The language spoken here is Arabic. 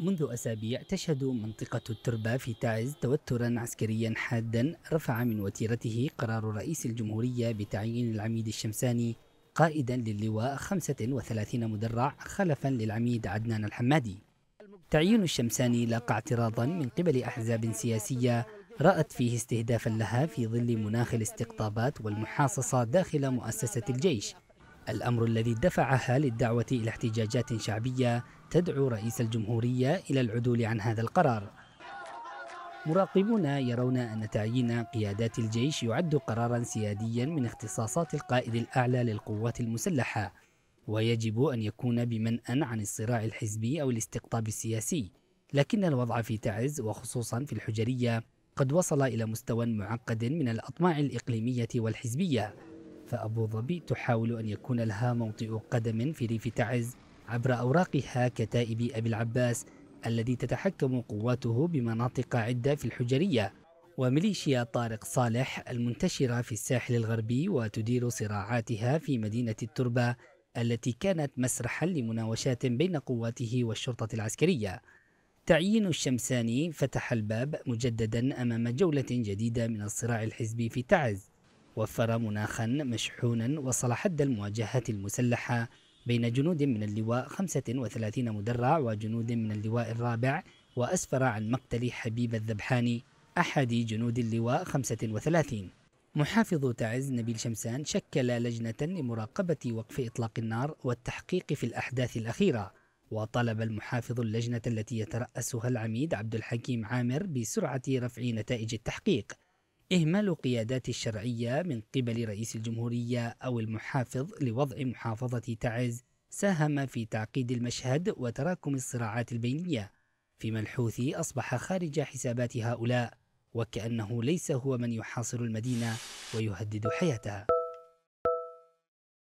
منذ أسابيع تشهد منطقة التربة في تعز توترا عسكريا حادا رفع من وتيرته قرار رئيس الجمهورية بتعيين العميد الشمساني قائدا للواء 35 مدرع خلفا للعميد عدنان الحمادي تعيين الشمساني لاقى اعتراضا من قبل أحزاب سياسية رأت فيه استهدافا لها في ظل مناخ الاستقطابات والمحاصصة داخل مؤسسة الجيش الأمر الذي دفعها للدعوة إلى احتجاجات شعبية تدعو رئيس الجمهورية إلى العدول عن هذا القرار مراقبون يرون أن تعيين قيادات الجيش يعد قرارا سياديا من اختصاصات القائد الأعلى للقوات المسلحة ويجب أن يكون بمنأ عن الصراع الحزبي أو الاستقطاب السياسي لكن الوضع في تعز وخصوصا في الحجرية قد وصل إلى مستوى معقد من الأطماع الإقليمية والحزبية فأبو ظبي تحاول أن يكون لها موطئ قدم في ريف تعز عبر أوراقها كتائب أبي العباس الذي تتحكم قواته بمناطق عدة في الحجرية وميليشيا طارق صالح المنتشرة في الساحل الغربي وتدير صراعاتها في مدينة التربة التي كانت مسرحا لمناوشات بين قواته والشرطة العسكرية تعيين الشمساني فتح الباب مجددا أمام جولة جديدة من الصراع الحزبي في تعز وفر مناخا مشحونا وصل حد المواجهات المسلحة بين جنود من اللواء 35 مدرع وجنود من اللواء الرابع وأسفر عن مقتل حبيب الذبحاني أحد جنود اللواء 35 محافظ تعز نبيل شمسان شكل لجنة لمراقبة وقف إطلاق النار والتحقيق في الأحداث الأخيرة وطلب المحافظ اللجنة التي يترأسها العميد عبد الحكيم عامر بسرعة رفع نتائج التحقيق إهمال قيادات الشرعية من قبل رئيس الجمهورية أو المحافظ لوضع محافظة تعز ساهم في تعقيد المشهد وتراكم الصراعات البينية في ملحوث أصبح خارج حسابات هؤلاء وكأنه ليس هو من يحاصر المدينة ويهدد حياتها